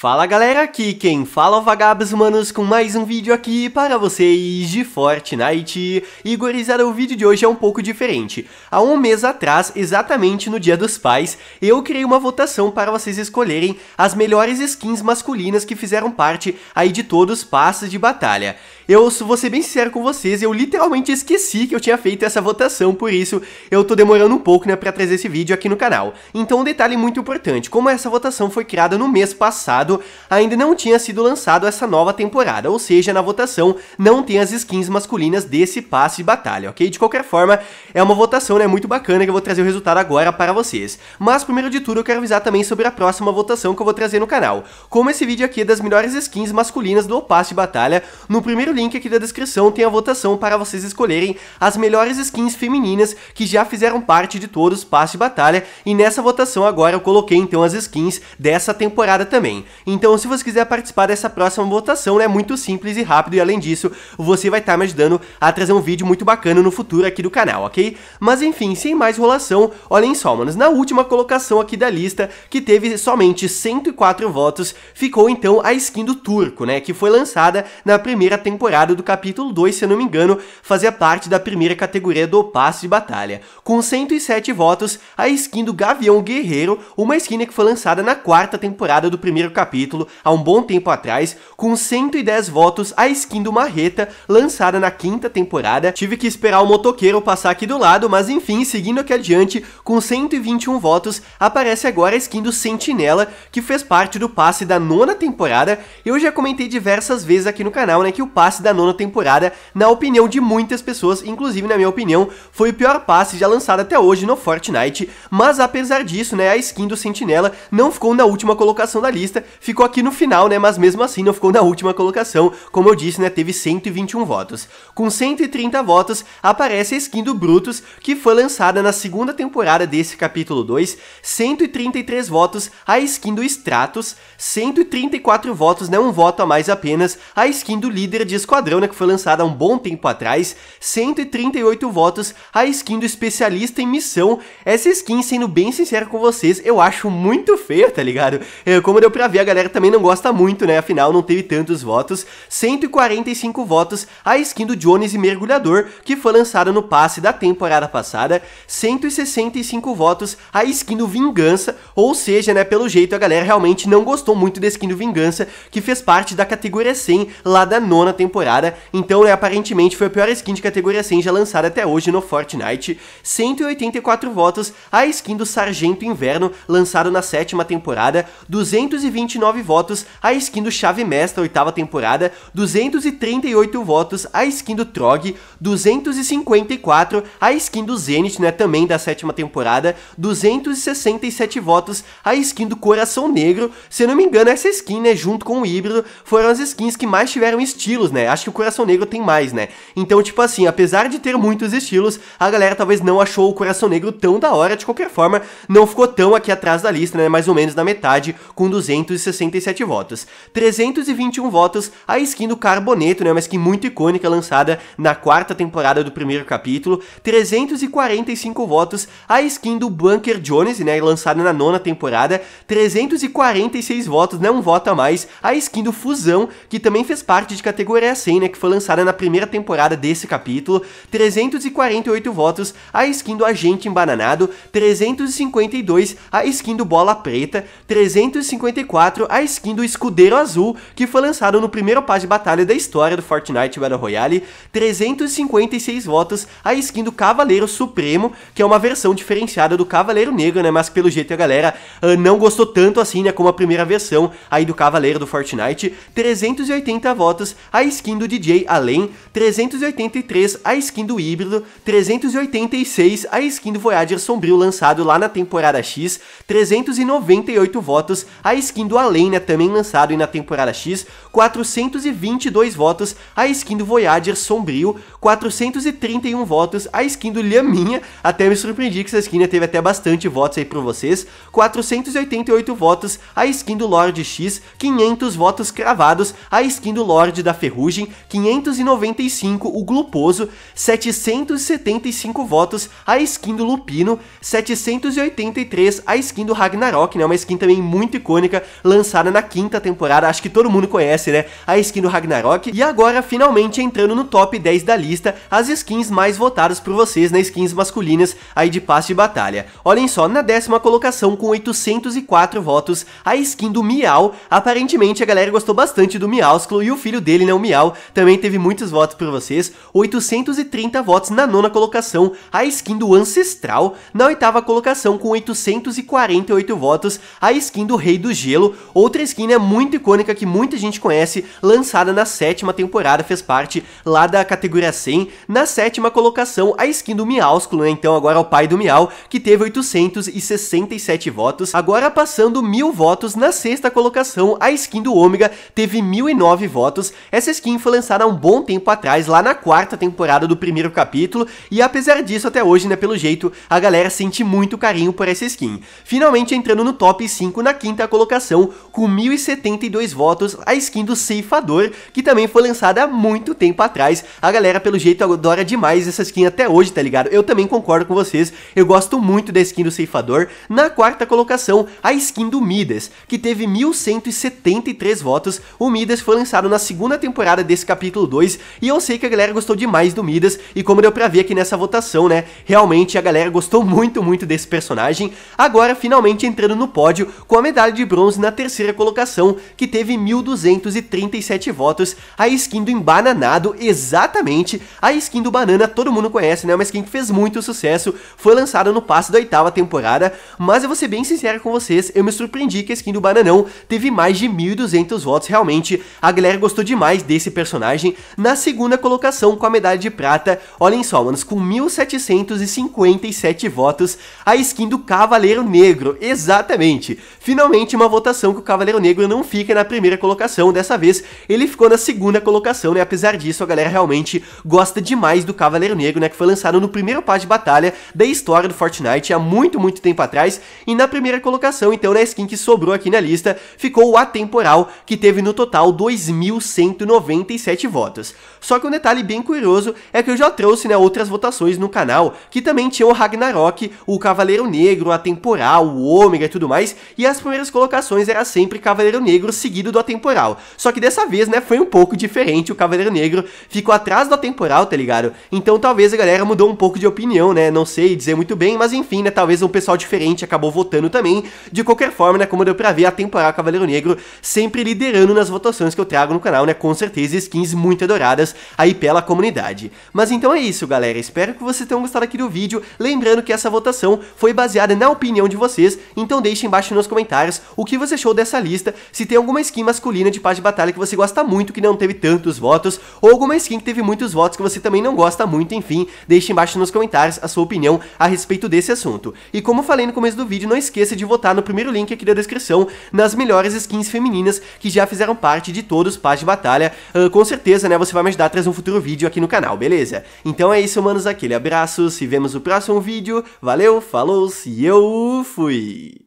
Fala galera, aqui quem fala é o Vagabos Humanos com mais um vídeo aqui para vocês de Fortnite. E gurizada, o vídeo de hoje é um pouco diferente. Há um mês atrás, exatamente no dia dos pais, eu criei uma votação para vocês escolherem as melhores skins masculinas que fizeram parte aí de todos os passos de batalha. Eu vou ser bem sincero com vocês, eu literalmente esqueci que eu tinha feito essa votação, por isso eu tô demorando um pouco né, para trazer esse vídeo aqui no canal. Então um detalhe muito importante, como essa votação foi criada no mês passado, passado, ainda não tinha sido lançado essa nova temporada, ou seja, na votação não tem as skins masculinas desse passe de batalha, ok? De qualquer forma, é uma votação né, muito bacana que eu vou trazer o resultado agora para vocês. Mas primeiro de tudo eu quero avisar também sobre a próxima votação que eu vou trazer no canal. Como esse vídeo aqui é das melhores skins masculinas do passe de batalha, no primeiro link aqui da descrição tem a votação para vocês escolherem as melhores skins femininas que já fizeram parte de todos os passe de batalha e nessa votação agora eu coloquei então as skins dessa temporada também. Então, se você quiser participar dessa próxima votação, é né, muito simples e rápido, e além disso, você vai estar tá me ajudando a trazer um vídeo muito bacana no futuro aqui do canal, ok? Mas enfim, sem mais enrolação, olhem só, manos, na última colocação aqui da lista, que teve somente 104 votos, ficou então a skin do Turco, né, que foi lançada na primeira temporada do capítulo 2, se eu não me engano, fazia parte da primeira categoria do passe de batalha. Com 107 votos, a skin do Gavião Guerreiro, uma skin que foi lançada na quarta temporada do primeiro capítulo capítulo há um bom tempo atrás, com 110 votos, a skin do Marreta, lançada na quinta temporada. Tive que esperar o motoqueiro passar aqui do lado, mas enfim, seguindo aqui adiante, com 121 votos, aparece agora a skin do Sentinela, que fez parte do passe da nona temporada. Eu já comentei diversas vezes aqui no canal, né, que o passe da nona temporada, na opinião de muitas pessoas, inclusive na minha opinião, foi o pior passe já lançado até hoje no Fortnite, mas apesar disso, né, a skin do Sentinela não ficou na última colocação da lista, ficou aqui no final, né? Mas mesmo assim não ficou na última colocação. Como eu disse, né? Teve 121 votos. Com 130 votos, aparece a skin do Brutus, que foi lançada na segunda temporada desse capítulo 2. 133 votos, a skin do Stratos. 134 votos, né? Um voto a mais apenas, a skin do líder de esquadrão, né? Que foi lançada há um bom tempo atrás. 138 votos, a skin do especialista em missão. Essa skin, sendo bem sincero com vocês, eu acho muito feia, tá ligado? É, como deu pra ver, galera também não gosta muito, né? Afinal, não teve tantos votos. 145 votos a skin do Jones e Mergulhador, que foi lançada no passe da temporada passada. 165 votos a skin do Vingança, ou seja, né, pelo jeito a galera realmente não gostou muito da skin do Vingança, que fez parte da categoria 100 lá da nona temporada. Então, né, aparentemente foi a pior skin de categoria 100 já lançada até hoje no Fortnite. 184 votos a skin do Sargento Inverno, lançado na sétima temporada. 220 129 votos a skin do Chave Mestre, oitava temporada, 238 votos a skin do Trog, 254 a skin do Zenith, né, também da sétima temporada, 267 votos a skin do Coração Negro, se eu não me engano essa skin, né, junto com o Híbrido, foram as skins que mais tiveram estilos, né, acho que o Coração Negro tem mais, né, então tipo assim, apesar de ter muitos estilos, a galera talvez não achou o Coração Negro tão da hora, de qualquer forma, não ficou tão aqui atrás da lista, né, mais ou menos na metade, com 260 367 votos. 321 votos a skin do Carboneto, né? Uma skin muito icônica lançada na quarta temporada do primeiro capítulo. 345 votos a skin do Bunker Jones, né? Lançada na nona temporada. 346 votos, né? Um voto a mais a skin do Fusão, que também fez parte de categoria 100, né? Que foi lançada na primeira temporada desse capítulo. 348 votos a skin do Agente Embananado. 352 a skin do Bola Preta. 354 4 a skin do Escudeiro Azul, que foi lançado no primeiro passe de batalha da história do Fortnite Battle Royale, 356 votos a skin do Cavaleiro Supremo, que é uma versão diferenciada do Cavaleiro Negro, né, mas pelo jeito a galera uh, não gostou tanto assim, né, como a primeira versão aí do Cavaleiro do Fortnite, 380 votos a skin do DJ Além, 383 a skin do Híbrido, 386 a skin do Voyager Sombrio lançado lá na temporada X, 398 votos a skin do Alan além, né, também lançado na temporada X, 422 votos a skin do Voyager Sombrio, 431 votos a skin do Lhaminha, até me surpreendi que essa skin né, teve até bastante votos aí pra vocês, 488 votos a skin do Lord X, 500 votos cravados a skin do Lord da Ferrugem, 595 o Gluposo, 775 votos a skin do Lupino, 783 a skin do Ragnarok, né, uma skin também muito icônica, lançada lançada na quinta temporada, acho que todo mundo conhece, né? A skin do Ragnarok. E agora, finalmente, entrando no top 10 da lista, as skins mais votadas por vocês nas né? skins masculinas aí de passe de batalha. Olhem só, na décima colocação, com 804 votos, a skin do Miau. Aparentemente, a galera gostou bastante do Miausclo e o filho dele, né, o Miau, também teve muitos votos por vocês. 830 votos na nona colocação, a skin do Ancestral. Na oitava colocação, com 848 votos, a skin do Rei do Gelo outra skin né, muito icônica que muita gente conhece, lançada na sétima temporada, fez parte lá da categoria 100. Na sétima colocação, a skin do Miaúsculo, né, então agora é o pai do Miau, que teve 867 votos. Agora passando mil votos, na sexta colocação, a skin do Ômega teve 1009 votos. Essa skin foi lançada há um bom tempo atrás, lá na quarta temporada do primeiro capítulo, e apesar disso, até hoje, né, pelo jeito, a galera sente muito carinho por essa skin. Finalmente entrando no top 5 na quinta colocação, com 1072 votos a skin do Ceifador, que também foi lançada há muito tempo atrás. A galera, pelo jeito, adora demais essa skin até hoje, tá ligado? Eu também concordo com vocês, eu gosto muito da skin do Ceifador. Na quarta colocação, a skin do Midas, que teve 1173 votos. O Midas foi lançado na segunda temporada desse capítulo 2, e eu sei que a galera gostou demais do Midas, e como deu pra ver aqui nessa votação, né? Realmente a galera gostou muito, muito desse personagem. Agora, finalmente entrando no pódio, com a medalha de bronze na terceira colocação, que teve 1.237 votos, a skin do Embananado, exatamente a skin do Banana, todo mundo conhece, né? Uma skin que fez muito sucesso, foi lançada no passe da oitava temporada, mas eu vou ser bem sincero com vocês, eu me surpreendi que a skin do Bananão teve mais de 1.200 votos, realmente, a galera gostou demais desse personagem. Na segunda colocação, com a medalha de prata, olhem só, manos, com 1.757 votos, a skin do Cavaleiro Negro, exatamente. Finalmente uma votação que o Cavaleiro Negro não fica na primeira colocação, dessa vez ele ficou na segunda colocação, né? Apesar disso, a galera realmente gosta demais do Cavaleiro Negro, né? Que foi lançado no primeiro par de batalha da história do Fortnite há muito, muito tempo atrás. E na primeira colocação, então, na skin que sobrou aqui na lista, ficou o Atemporal, que teve no total 2.197 votos. Só que um detalhe bem curioso é que eu já trouxe né, outras votações no canal, que também tinham o Ragnarok, o Cavaleiro Negro, o Atemporal, o Ômega e tudo mais, e as primeiras colocações eram era sempre Cavaleiro Negro seguido do Atemporal. Só que dessa vez, né, foi um pouco diferente, o Cavaleiro Negro ficou atrás do Atemporal, tá ligado? Então talvez a galera mudou um pouco de opinião, né, não sei dizer muito bem, mas enfim, né, talvez um pessoal diferente acabou votando também. De qualquer forma, né, como deu pra ver, Atemporal Cavaleiro Negro sempre liderando nas votações que eu trago no canal, né, com certeza skins muito adoradas aí pela comunidade. Mas então é isso, galera, espero que vocês tenham gostado aqui do vídeo, lembrando que essa votação foi baseada na opinião de vocês, então deixe embaixo nos comentários o que você achou dessa lista, se tem alguma skin masculina de paz de batalha que você gosta muito que não teve tantos votos, ou alguma skin que teve muitos votos que você também não gosta muito, enfim, deixe embaixo nos comentários a sua opinião a respeito desse assunto. E como falei no começo do vídeo, não esqueça de votar no primeiro link aqui da descrição nas melhores skins femininas que já fizeram parte de todos paz de batalha, uh, com certeza, né, você vai me ajudar a trazer um futuro vídeo aqui no canal, beleza? Então é isso, manos, aquele abraço, se vemos no próximo vídeo, valeu, falou, se eu fui!